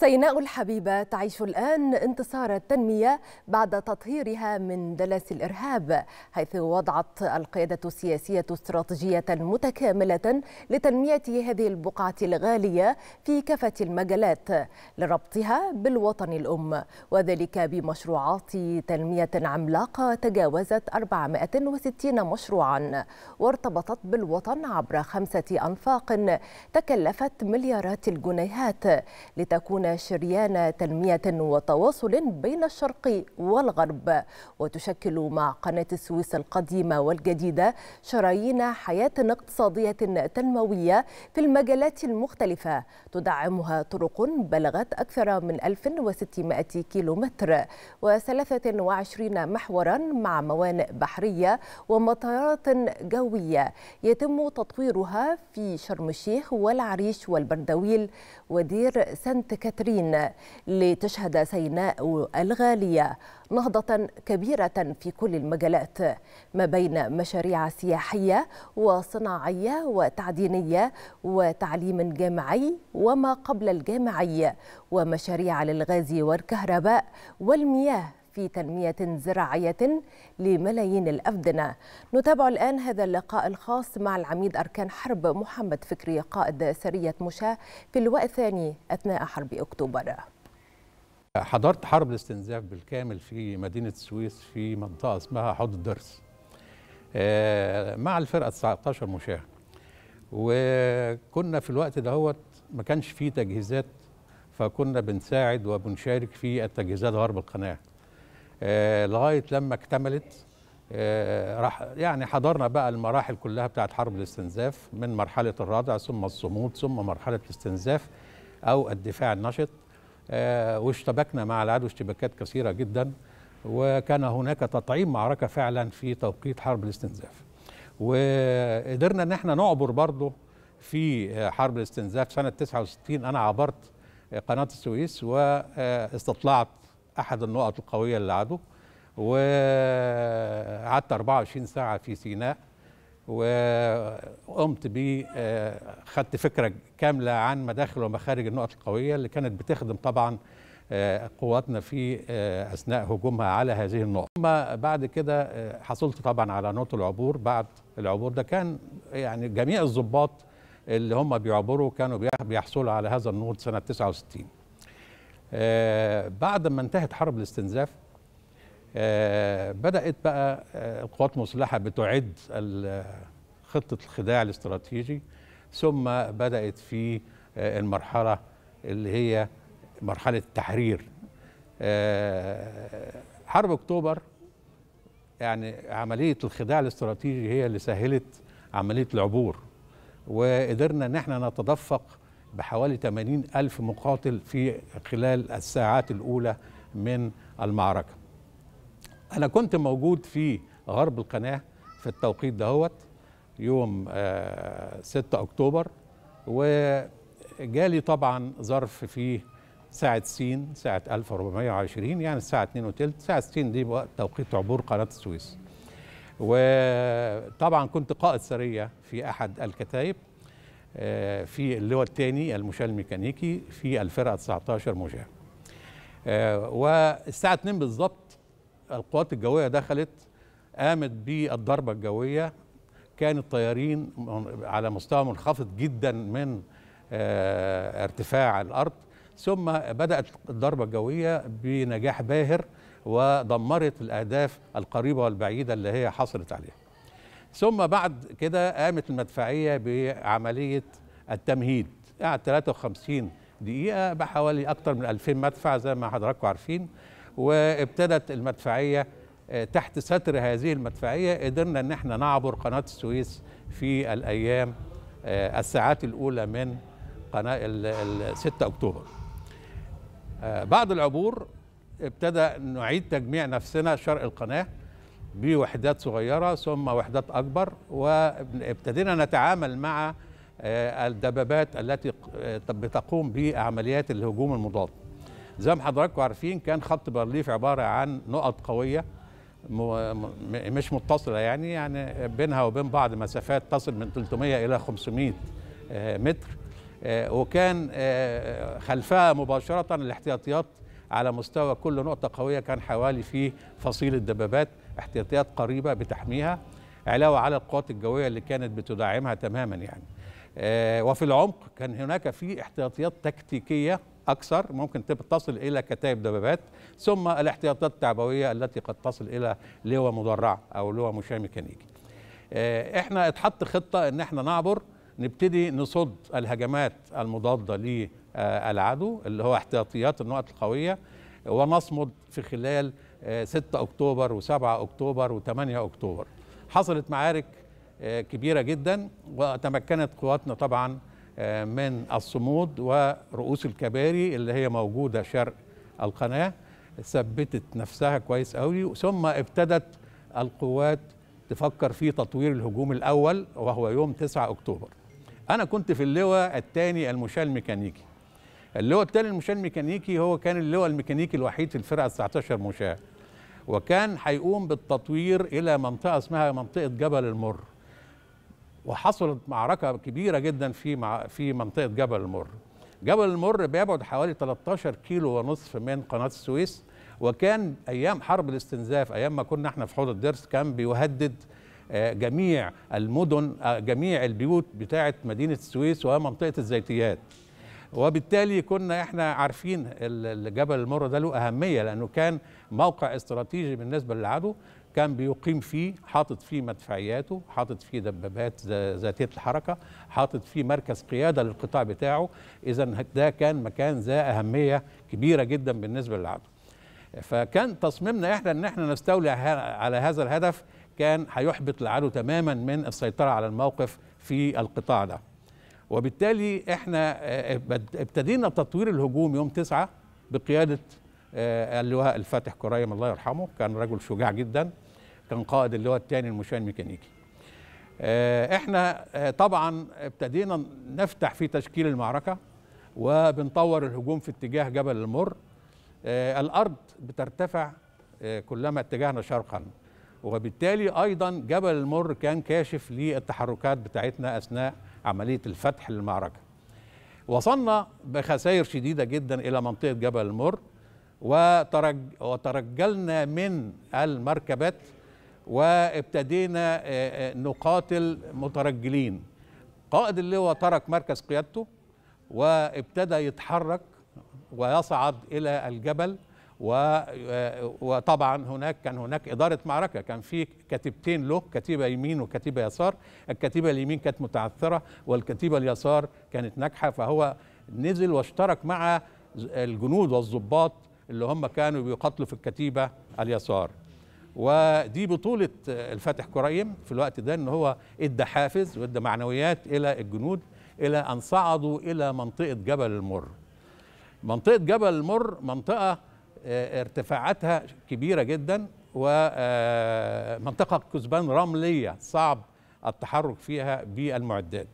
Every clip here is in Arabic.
سيناء الحبيبة تعيش الآن انتصار التنمية بعد تطهيرها من دلس الإرهاب حيث وضعت القيادة السياسية استراتيجية متكاملة لتنمية هذه البقعة الغالية في كافة المجالات لربطها بالوطن الأم وذلك بمشروعات تنمية عملاقة تجاوزت 460 مشروعا وارتبطت بالوطن عبر خمسة أنفاق تكلفت مليارات الجنيهات لتكون تكون شريان تنمية وتواصل بين الشرق والغرب وتشكل مع قناة السويس القديمة والجديدة شرايين حياة اقتصادية تنموية في المجالات المختلفة تدعمها طرق بلغت أكثر من 1600 كيلومتر و23 محورا مع موانئ بحرية ومطارات جوية يتم تطويرها في شرم الشيخ والعريش والبردويل ودير سانت كاترين كاترين لتشهد سيناء الغالية نهضة كبيرة في كل المجالات ما بين مشاريع سياحية وصناعية وتعدينية وتعليم جامعي وما قبل الجامعي ومشاريع للغاز والكهرباء والمياه في تنمية زراعية لملايين الأفدنة نتابع الآن هذا اللقاء الخاص مع العميد أركان حرب محمد فكري قائد سرية مشاة في اللواء الثاني أثناء حرب أكتوبر حضرت حرب الاستنزاف بالكامل في مدينة السويس في منطقة اسمها حوض الدرس آه، مع الفرقة 19 مشاة وكنا في الوقت دهوت ما كانش فيه تجهيزات فكنا بنساعد وبنشارك في التجهيزات غرب القناه آه، لغايه لما اكتملت آه، راح يعني حضرنا بقى المراحل كلها بتاعت حرب الاستنزاف من مرحله الردع ثم الصمود ثم مرحله الاستنزاف او الدفاع النشط آه، واشتبكنا مع العدو اشتباكات كثيره جدا وكان هناك تطعيم معركه فعلا في توقيت حرب الاستنزاف وقدرنا ان احنا نعبر برضه في حرب الاستنزاف سنه 69 انا عبرت قناه السويس واستطلعت احد النقط القويه اللي وقعدت 24 ساعه في سيناء وقمت ب آه، خدت فكره كامله عن مداخل ومخارج النقط القويه اللي كانت بتخدم طبعا آه، قواتنا في آه، اثناء هجومها على هذه النقط ثم بعد كده حصلت طبعا على نقط العبور بعد العبور ده كان يعني جميع الضباط اللي هم بيعبروا كانوا بيحصلوا على هذا النور سنه 69 آه، بعد ما انتهت حرب الاستنزاف آه، بدأت بقى آه، القوات المسلحة بتعد خطة الخداع الاستراتيجي ثم بدأت في المرحلة اللي هي مرحلة التحرير حرب أكتوبر يعني عملية الخداع الاستراتيجي هي اللي سهلت عملية العبور وقدرنا ان احنا نتدفق بحوالي 80 ألف مقاتل في خلال الساعات الأولى من المعركة أنا كنت موجود في غرب القناة في التوقيت دهوت يوم 6 آه، أكتوبر وجالي طبعا ظرف في ساعة سين ساعة 1420 يعني الساعة 2 وتلت ساعة سين دي وقت توقيت عبور قناة السويس وطبعا كنت قائد سرية في أحد الكتائب آه، في اللواء الثاني المشاة الميكانيكي في الفرقة 19 مشاة آه، والساعة 2 بالظبط القوات الجوية دخلت قامت بالضربة الجوية كان الطيارين على مستوى منخفض جدا من آه، ارتفاع الأرض ثم بدأت الضربة الجوية بنجاح باهر ودمرت الأهداف القريبة والبعيدة اللي هي حصلت عليها ثم بعد كده قامت المدفعية بعملية التمهيد قعد 53 دقيقة بحوالي أكتر من 2000 مدفع زي ما حضراتكم عارفين وابتدت المدفعية آه، تحت ستر هذه المدفعية قدرنا أن احنا نعبر قناة السويس في الأيام آه، الساعات الأولى من قناة ال 6 أكتوبر آه، بعد العبور ابتدى نعيد تجميع نفسنا شرق القناة بوحدات صغيرة ثم وحدات أكبر وابتدينا نتعامل مع آه، الدبابات التي آه، بتقوم بعمليات الهجوم المضاد زي ما حضراتكم عارفين كان خط بارليف عبارة عن نقط قوية مش متصلة يعني يعني بينها وبين بعض مسافات تصل من 300 إلى 500 آه، متر وكان خلفها مباشرة الاحتياطيات على مستوى كل نقطة قوية كان حوالي فيه فصيل الدبابات احتياطيات قريبه بتحميها علاوه على القوات الجويه اللي كانت بتدعمها تماما يعني آه، وفي العمق كان هناك في احتياطيات تكتيكيه اكثر ممكن تصل الى كتائب دبابات ثم الاحتياطات التعبويه التي قد تصل الى لواء مدرع او لواء مشاه ميكانيكي آه، احنا اتحط خطه ان احنا نعبر نبتدي نصد الهجمات المضاده للعدو اللي هو احتياطيات النقط القويه ونصمد في خلال 6 أكتوبر و7 أكتوبر و8 أكتوبر حصلت معارك آه، كبيرة جدا وتمكنت قواتنا طبعا آه، من الصمود ورؤوس الكباري اللي هي موجودة شرق القناة ثبتت نفسها كويس قوي ثم ابتدت القوات تفكر في تطوير الهجوم الأول وهو يوم 9 أكتوبر أنا كنت في اللواء الثاني المشال الميكانيكي اللواء الثاني المشاه الميكانيكي هو كان اللواء الميكانيكي الوحيد في الفرقه 19 مشاه وكان هيقوم بالتطوير الى منطقه اسمها منطقه جبل المر وحصلت معركه كبيره جدا في مع في منطقه جبل المر جبل المر بيبعد حوالي 13 كيلو ونصف من قناه السويس وكان ايام حرب الاستنزاف ايام ما كنا احنا في حوض الدرس كان بيهدد آه، جميع المدن آه، جميع البيوت بتاعه مدينه السويس ومنطقه الزيتيات وبالتالي كنا احنا عارفين الجبل المر ده له اهميه لانه كان موقع استراتيجي بالنسبه للعدو كان بيقيم فيه حاطط فيه مدفعياته حاطط فيه دبابات ذاتيه الحركه حاطط فيه مركز قياده للقطاع بتاعه اذا ده كان مكان ذا اهميه كبيره جدا بالنسبه للعدو فكان تصميمنا احنا ان احنا نستولي على هذا الهدف كان هيحبط العدو تماما من السيطره على الموقف في القطاع ده وبالتالي احنا آه، آه، ابتدينا تطوير الهجوم يوم تسعة بقيادة آه، اللواء الفاتح كريم الله يرحمه كان رجل شجاع جدا كان قائد اللواء الثاني المشاة الميكانيكي احنا طبعا ابتدينا نفتح في تشكيل المعركة وبنطور الهجوم في اتجاه جبل المر الأرض بترتفع كلما اتجهنا شرقا وبالتالي ايضا جبل المر كان كاشف للتحركات بتاعتنا اثناء عمليه الفتح للمعركه. وصلنا بخسائر شديده جدا الى منطقه جبل المر وترج وترجلنا من المركبات وابتدينا نقاتل مترجلين. قائد اللواء ترك مركز قيادته وابتدى يتحرك ويصعد الى الجبل آه، وطبعا هناك كان هناك إدارة معركة كان في كتيبتين له كتيبة يمين وكتيبة يسار الكتيبة اليمين كانت متعثرة والكتيبة اليسار كانت ناجحة فهو نزل واشترك مع الجنود والضباط اللي هم كانوا بيقاتلوا في الكتيبة اليسار ودي بطولة آه، الفاتح كريم في الوقت ده ان هو ادى حافز وادى معنويات الى الجنود الى ان صعدوا الى منطقة جبل المر منطقة جبل المر منطقة آه، ارتفاعاتها كبيرة جدا ومنطقة آه، كثبان رملية صعب التحرك فيها بالمعدات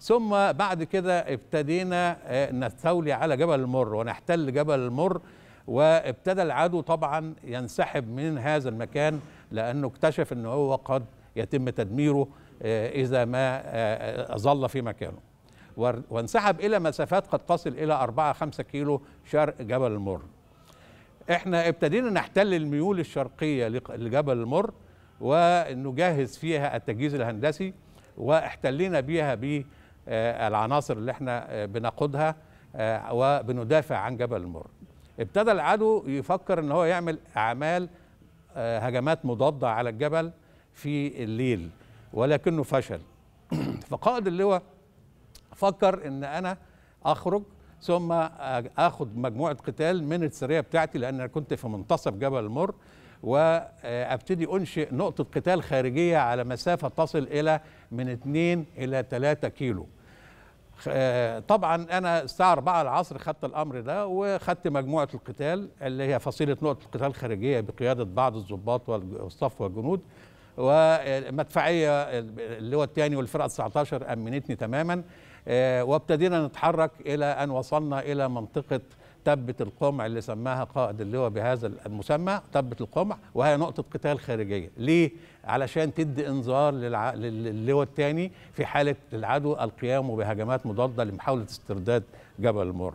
ثم بعد كده ابتدينا آه، نستولي على جبل المر ونحتل جبل المر وابتدى العدو طبعا ينسحب من هذا المكان لأنه اكتشف أنه هو قد يتم تدميره إذا ما ظل في مكانه وانسحب إلى مسافات قد تصل إلى 4-5 كيلو شرق جبل المر احنا ابتدينا نحتل الميول الشرقية لجبل المر ونجهز فيها التجهيز الهندسي واحتلينا بيها بالعناصر آه، اللي احنا آه، بنقودها آه، وبندافع عن جبل المر ابتدى العدو يفكر ان هو يعمل اعمال هجمات مضادة على الجبل في الليل ولكنه فشل فقائد اللواء فكر ان انا اخرج ثم اخد مجموعه قتال من السريه بتاعتي لان انا كنت في منتصف جبل المر وابتدي انشئ نقطه قتال خارجيه على مسافه تصل الى من 2 الى 3 كيلو آه، طبعا انا الساعه 4 العصر خدت الامر ده وخدت مجموعه القتال اللي هي فصيله نقطه القتال الخارجيه بقياده بعض الضباط والصف والجنود ومدفعيه اللي هو الثاني والفرقه 19 امنتني تماما آه، وابتدينا نتحرك إلى أن وصلنا إلى منطقة تبت القمع اللي سماها قائد اللواء بهذا المسمى تبت القمع وهي نقطة قتال خارجية ليه؟ علشان تدي انذار للع... للواء الثاني في حالة العدو القيام بهجمات مضادة لمحاولة استرداد جبل المر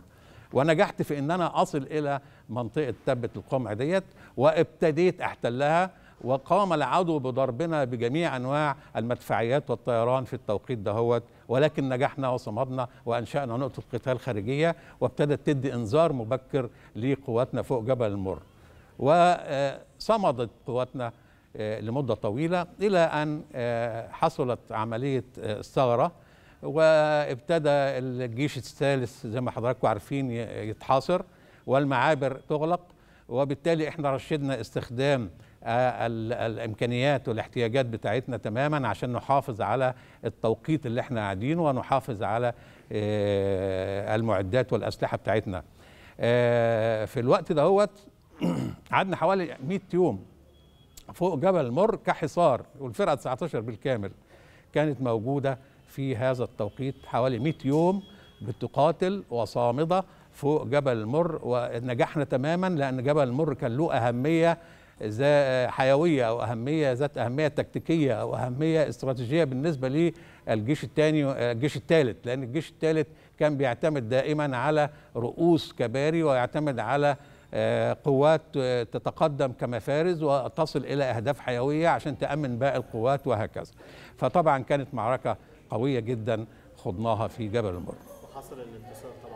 ونجحت في ان انا اصل الى منطقة تبت القمع ديت وابتديت احتلها وقام العدو بضربنا بجميع انواع المدفعيات والطيران في التوقيت دهوت ولكن نجحنا وصمدنا وانشانا نقطه قتال خارجيه وابتدت تدي انذار مبكر لقواتنا فوق جبل المر وصمدت قواتنا آه، لمده طويله الى ان آه، حصلت عمليه آه، الثغره وابتدى الجيش الثالث زي ما حضراتكم عارفين يتحاصر والمعابر تغلق وبالتالي احنا رشدنا استخدام آه، الامكانيات والاحتياجات بتاعتنا تماما عشان نحافظ على التوقيت اللي احنا قاعدينه ونحافظ على آه، المعدات والاسلحه بتاعتنا آه، في الوقت دهوت قعدنا حوالي 100 يوم فوق جبل مر كحصار والفرقه 19 بالكامل كانت موجوده في هذا التوقيت حوالي 100 يوم بتقاتل وصامده فوق جبل مر ونجحنا تماما لان جبل مر كان له اهميه حيوية أو أهمية ذات أهمية تكتيكية أو أهمية استراتيجية بالنسبة للجيش الثاني الجيش الثالث لأن الجيش الثالث كان بيعتمد دائما على رؤوس كباري ويعتمد على آه، قوات آه، تتقدم كمفارز وتصل إلى أهداف حيوية عشان تأمن باقي القوات وهكذا فطبعا كانت معركة قوية جدا خضناها في جبل المر وحصل الانتصار طبعا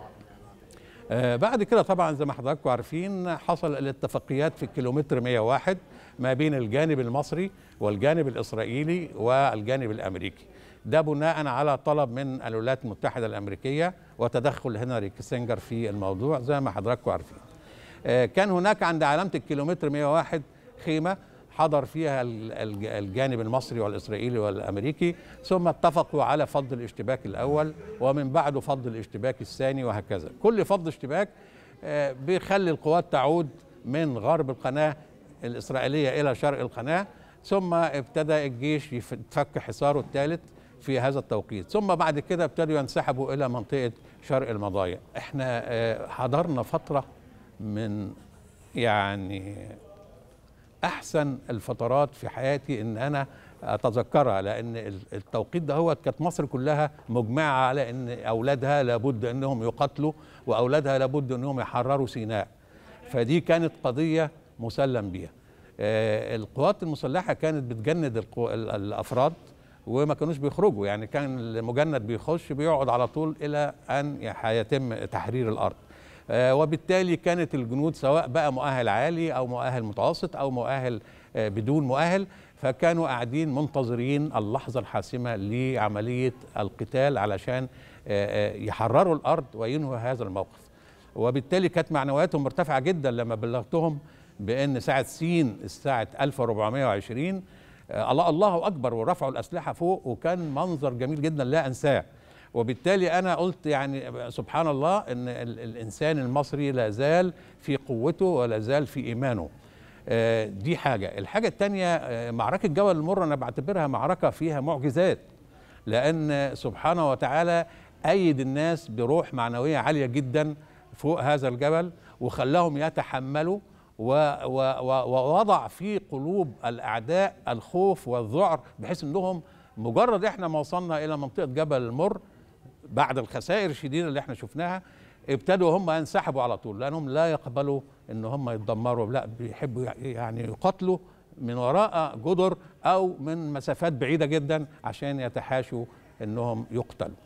آه، بعد كده طبعا زي ما حضراتكم عارفين حصل الاتفاقيات في الكيلومتر 101 ما بين الجانب المصري والجانب الإسرائيلي والجانب الأمريكي ده بناء على طلب من الولايات المتحدة الأمريكية وتدخل هنري كيسنجر في الموضوع زي ما حضراتكم عارفين آه، كان هناك عند علامة الكيلومتر 101 خيمة حضر فيها الجانب المصري والإسرائيلي والأمريكي ثم اتفقوا على فض الاشتباك الأول ومن بعده فض الاشتباك الثاني وهكذا كل فض اشتباك آه، بيخلي القوات تعود من غرب القناة الإسرائيلية إلى شرق القناة ثم ابتدى الجيش يتفك حصاره الثالث في هذا التوقيت ثم بعد كده ابتدوا ينسحبوا إلى منطقة شرق المضايق احنا آه، حضرنا فترة من يعني احسن الفترات في حياتي ان انا اتذكرها لان التوقيت ده هو كانت مصر كلها مجمعه على ان اولادها لابد انهم يقاتلوا واولادها لابد انهم يحرروا سيناء فدي كانت قضيه مسلم بيها آه، القوات المسلحه كانت بتجند الافراد وما كانوش بيخرجوا يعني كان المجند بيخش بيقعد على طول الى ان هيتم تحرير الارض آه، وبالتالي كانت الجنود سواء بقى مؤهل عالي أو مؤهل متوسط أو مؤهل آه، بدون مؤهل فكانوا قاعدين منتظرين اللحظة الحاسمة لعملية القتال علشان آه، يحرروا الأرض وينهوا هذا الموقف وبالتالي كانت معنوياتهم مرتفعة جدا لما بلغتهم بأن ساعة سين الساعة 1420 الله الله أكبر ورفعوا الأسلحة فوق وكان منظر جميل جدا لا أنساه وبالتالي انا قلت يعني سبحان الله ان الانسان المصري لا زال في قوته ولا زال في ايمانه آه، دي حاجه الحاجه الثانيه آه، معركه جبل المر انا بعتبرها معركه فيها معجزات لان سبحانه وتعالى ايد الناس بروح معنويه عاليه جدا فوق هذا الجبل وخلاهم يتحملوا ووضع في قلوب الاعداء الخوف والذعر بحيث انهم مجرد احنا ما وصلنا الى منطقه جبل المر بعد الخسائر الشديده اللي احنا شفناها ابتدوا هم ينسحبوا على طول لانهم لا يقبلوا ان هم يتدمروا لا بيحبوا يعني يقاتلوا من وراء جدر او من مسافات بعيده جدا عشان يتحاشوا انهم يقتلوا